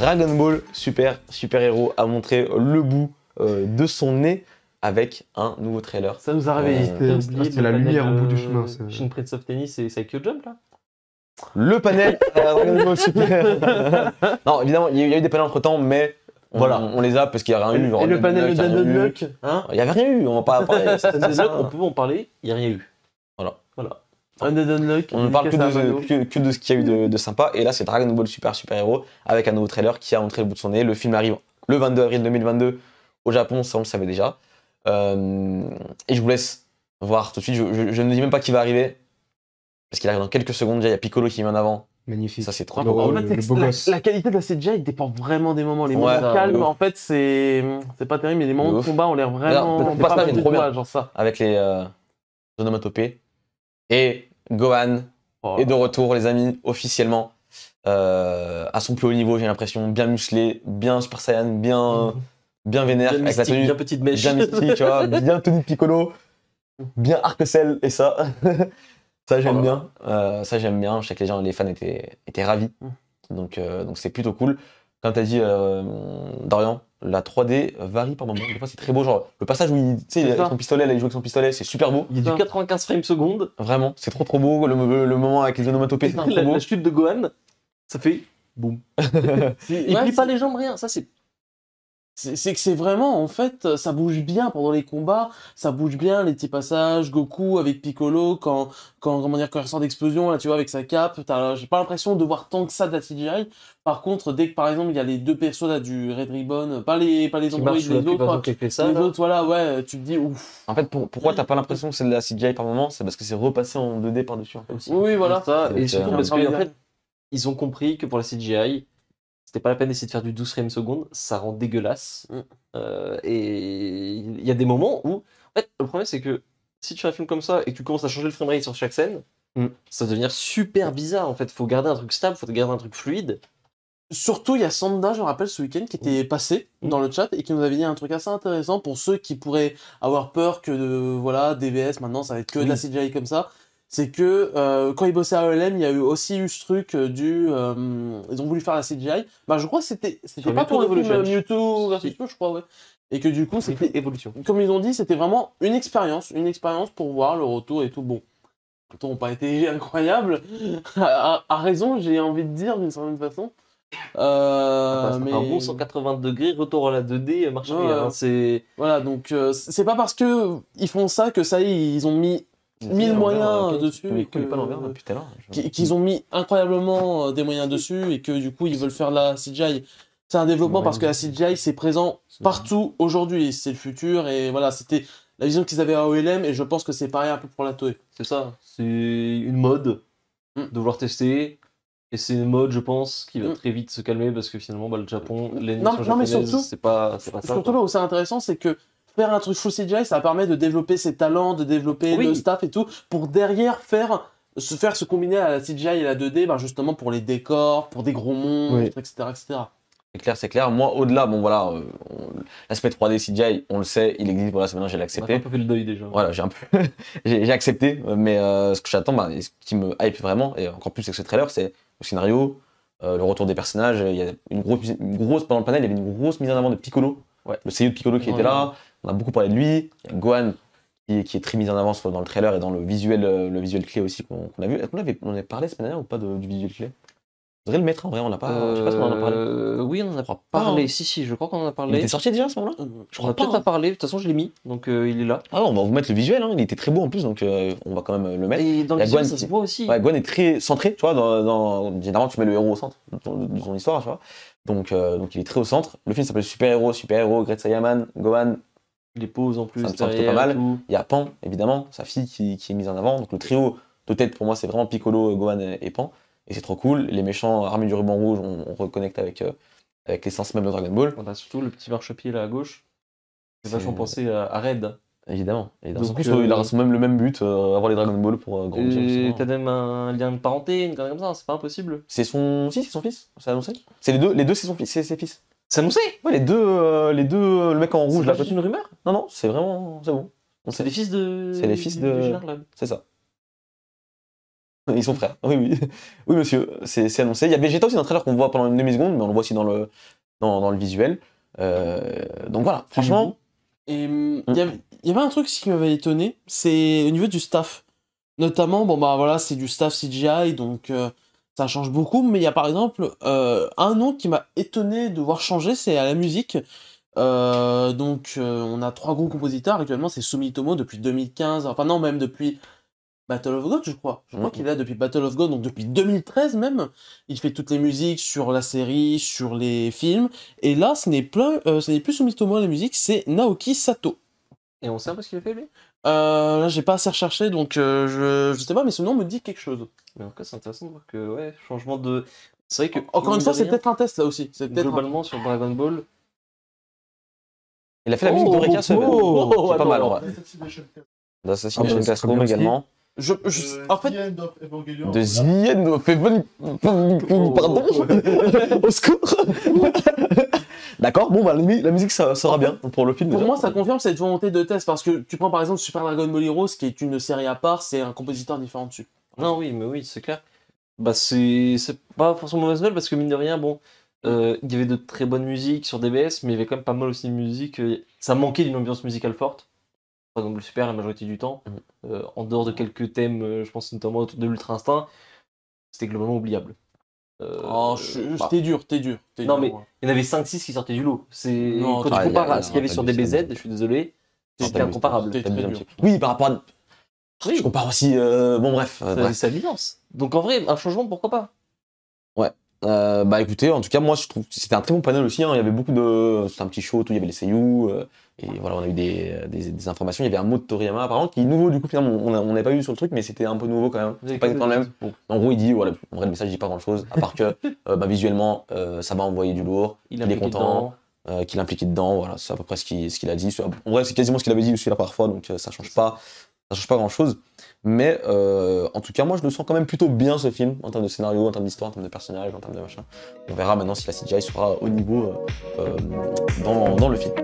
Dragon Ball Super Super Héros a montré le bout euh, de son nez avec un nouveau trailer. Ça nous a réveillé. Euh, ah, la lumière au bout du euh, chemin. Shin Prince of Tennis, et avec Jump là Le panel Dragon Ball Super. non, évidemment, il y, a eu des panels entre temps, mais voilà. On, les a parce qu'il n'y a rien eu. Et le panel de Danone Il n'y hein avait rien eu, on va pas en parler. on en parler, il n'y a rien eu. Voilà. Voilà. Un Unlock, on ne parle que de, ce qu'il y a eu de, sympa. Et là, c'est Dragon Ball Super Super Hero avec un nouveau trailer qui a montré le bout de son nez. Le film arrive le 22 avril 2022 au Japon, ça on le savait déjà. Euh, et je vous laisse voir tout de suite. Je, ne dis même pas qui va arriver parce qu'il arrive dans quelques secondes. il y a Piccolo qui vient en avant. Magnifique. Ça, c'est trop beau. la, qualité de la CGI dépend vraiment des moments. Les moments calmes, en fait, c'est c'est pas terrible, mais les moments de, combat ont l'air vraiment. on passe pas, trop bien. Genre ça. Avec les euh, onomatopées. Et Gohan oh est de retour, les amis, officiellement. Euh, à son plus haut niveau, j'ai l'impression. Bien musclé, bien Super Saiyan, bien, mhm. bien vénère. Bien avec la tenue, bien petite mèche. Bien mystique, tu vois, bien tenue Piccolo, bien Arc-Cell et ça. Ça, j'aime bien. Euh, ça, j'aime bien. Je sais que les gens, les fans étaient, étaient ravis. Mm. Donc, euh, donc c'est plutôt cool. Quand tu as dit, euh, Dorian, la 3D varie par moment. Des fois, c'est très beau. Genre, le passage où il, son pistolet, il joue avec son pistolet, c'est super beau. Il y 95 frames secondes. Vraiment, c'est trop trop beau. Le, moment avec les onomatopées, la, chute de Gohan, ça fait boum. il plie pas les jambes, rien. Ça, c'est c'est que c'est vraiment, en fait, euh, ça bouge bien pendant les combats, ça bouge bien les petits passages, Goku avec Piccolo, quand, quand comment dire, quand il ressort d'explosion, là, tu vois, avec sa cape, euh, j'ai pas l'impression de voir tant que ça de la CGI. Par contre, dès que, par exemple, il y a les deux persos, là, du Red Ribbon, euh, pas les, pas les les autres, voilà, ouais, tu te dis, ouf. En fait, pourquoi t'as pas l'impression que c'est de la CGI par moment? C'est parce que c'est repassé en 2D par-dessus, Oui, voilà. Ça, et surtout parce ils ont compris que pour la CGI, c'était pas la peine d'essayer de faire du 12 frames seconde, ça rend dégueulasse. Mm. Euh, et il y a des moments où, en fait, le problème c'est que si tu fais un film comme ça et que tu commences à changer le framerate sur chaque scène, mm. ça va devenir super bizarre en fait. Faut garder un truc stable, faut garder un truc fluide. Surtout, il y a Sanda, je me rappelle, ce week-end, qui était mm. passé dans le chat et qui nous avait dit un truc assez intéressant pour ceux qui pourraient avoir peur que, euh, voilà, DVS, maintenant, ça va être que de la CGI comme ça c'est que euh, quand ils bossaient à OLM, il y a eu aussi eu ce truc euh, du euh, ils ont voulu faire la CGI. Bah je crois que c'était c'était pas pour Evolution Mewtwo je crois Et que du coup c'était évolution. Comme ils ont dit, c'était vraiment une expérience, une expérience pour voir le retour et tout bon. Les retours n'ont pas été incroyables. à, raison, j'ai envie de dire d'une certaine façon. mais... Un bon 180 degrés, retour à la 2D, marche hein, voilà donc c'est pas parce que ils font ça que ça y est, ils ont mis mille moyens euh, dessus. Hein, qu'ils ont mis incroyablement euh, des moyens dessus et que du coup ils veulent faire la CGI. C'est un développement parce que la CGI c'est présent partout aujourd'hui, c'est le futur et voilà, c'était la vision qu'ils avaient à OLM et je pense que c'est pareil un peu pour la Toei. C'est ça, c'est une mode mm. de vouloir tester et c'est une mode, je pense, qui va mm. très vite se calmer parce que finalement bah, le Japon, les non, mais surtout, c'est pas, ça. Surtout là où c'est intéressant, c'est que faire un truc full CGI, ça permet de développer ses talents, de développer le staff et tout, pour derrière faire se faire se combiner à la CGI et la 2D, bah, justement pour les décors, pour des gros mondes, etc., etc. C'est clair, c'est clair. Moi, au-delà, bon voilà, euh, l'aspect 3D CGI, on le sait, il existe. Voilà, maintenant j'ai l'accepté. J'ai un peu fait le deuil déjà. Voilà, j'ai un peu, j'ai accepté. Mais euh, ce que j'attends, bah, ce qui me hype vraiment, et encore plus avec ce trailer, c'est le scénario, euh, le retour des personnages. Il y a une grosse, une grosse pendant le panel, il y avait une grosse mise en avant de Piccolo. Ouais. Le CEO de Piccolo qui était là, on a beaucoup parlé de lui. Il y a Gohan qui, est très mis en avance dans le trailer et dans le visuel, euh, le visuel clé aussi qu'on a vu. Est-ce qu'on avait, on avait parlé cette semaine dernière ou pas du visuel clé voudrais le mettre en vrai, on n'a pas. sais pas on en a parlé. Euh, oui, on en a ah. parlé. si, si, je crois qu'on en a parlé. Il était sorti déjà à ce moment-là euh, Je crois peut-être hein. a parlé, De toute façon, je l'ai mis, donc euh, il est là. Ah, on va vous mettre le visuel, hein. il était très beau en plus, donc on va quand même le mettre. Et dans la Gwen, ça se voit aussi. Ouais, Gwen est très centré, tu vois. Dans, Généralement, tu mets le héros au centre de ton, histoire, tu vois. Donc, donc il est très au centre. Le film s'appelle Super Héros, Super Héros, Great Saiyaman, Gohan, les pauses en plus. Ça me pas mal. Il y a Pan, évidemment, sa fille qui, qui, est mise en avant. Donc le trio de tête pour moi, c'est vraiment Piccolo, Gohan et Pan et c'est trop cool. Les méchants armés du ruban rouge, on, reconnecte avec, euh, avec l'essence même de Dragon Ball. On a surtout le petit marchepied là à gauche. C'est vachement pensé à, Red. Évidemment. d'un Donc, euh... il euh, a même le même but, euh, avoir les Dragon Ball pour euh, grandir. t'as même un lien de parenté, une comme ça, hein, c'est pas impossible. C'est son. Si, c'est son fils, c'est annoncé. C'est les deux, les deux c'est son fils, c'est ses fils. C'est annoncé Ouais, les deux, les deux, le mec en rouge là. C'est une rumeur Non, non, c'est vraiment. C'est bon. C'est les fils de. C'est les fils de. C'est ça. Ils sont frères. Oui, oui. Oui, monsieur, c'est annoncé. Il y a Vegeta aussi dans le trailer qu'on voit pendant une demi-seconde, mais on le voit aussi dans le, dans, le visuel. Euh, donc voilà, franchement. Et hum, mm. il y, avait, un truc qui m'avait étonné, c'est au niveau du staff. Notamment, bon bah voilà, c'est du staff CGI, donc euh, ça change beaucoup, mais il y a par exemple euh, un nom qui m'a étonné de voir changer, c'est à la musique. donc on a trois gros compositeurs actuellement, c'est Sumitomo depuis 2015, enfin non, même depuis Battle of God, je crois. Je crois mm-hmm. qu'il est là depuis Battle of God, donc depuis 2013 même. Il fait toutes les musiques sur la série, sur les films. Et là, ce n'est plus, soumis euh, ce n'est la musique, c'est Naoki Sato. Et on sait un peu ce qu'il a fait lui euh, Là, j'ai pas assez recherché, donc euh, je, ne sais pas, mais ce nom me dit quelque chose. en tout cas, c'est intéressant de voir que, ouais, changement de. C'est que. Encore une fois, c'est peut-être un test là aussi. globalement sur Dragon Ball. Il a fait la musique de Rika oh, oh, oh, pas mal, D'Assassination Classroom ah, également. Je, euh, en fait, de The End of Evangelion. Oh. Pardon Au secours D'accord, bon, bah, la musique, ça sera bien pour le film. Pour moi, ça confirme cette volonté de test parce que tu prends par exemple Super Dragon Ball Rose qui est une série à part, c'est un compositeur différent dessus. Non, oui, mais oui, c'est clair. Bah, c'est pas forcément mauvaise nouvelle parce que, mine de rien, bon, euh, il y avait de très bonnes musiques sur DBS, mais il y avait quand même pas mal aussi de musique. Euh, ça manquait d'une ambiance musicale forte par exemple le super la majorité du temps, mm. euh, en dehors de quelques thèmes, euh, je pense notamment de l'ultra instinct, c'était globalement oubliable. Euh, oh, bah. dur, t'es dur. non, mais il y en avait 5-6 qui sortaient du lot. C'est... Quand tu compares à ce qu'il y avait sur DBZ, je suis désolé, c'était incomparable. Oui, par rapport à. Oui. Je compare aussi. Euh, bon, bref. C'est sa Donc en vrai, un changement, pourquoi pas Ouais. Euh, bah écoutez, en tout cas, moi je trouve que c'était un très bon panel aussi. Hein. Il y avait beaucoup de. C'était un petit show, tout. Il y avait les Seiyuu. Euh, et voilà, on a eu des, informations. Il y avait un mot de Toriyama, apparemment, qui est nouveau du coup. Finalement, on n'avait pas eu sur le truc, mais c'était un peu nouveau quand même. C'est pas exactement le même. En gros, il dit voilà, en vrai, le message dit pas grand chose, à part que euh, bah, visuellement, ça m'a envoyer du lourd. Il, est content. qu'il est dedans, voilà, c'est à peu près ce qu'il, a dit. En vrai, c'est quasiment ce qu'il avait dit aussi la parfois parfois donc ça change pas ça change pas grand chose. Mais euh, en tout cas, moi je le sens quand même plutôt bien ce film en termes de scénario, en termes d'histoire, en termes de personnages, en termes de machin. on verra maintenant si la CGI sera au niveau euh, euh, dans, dans, le film.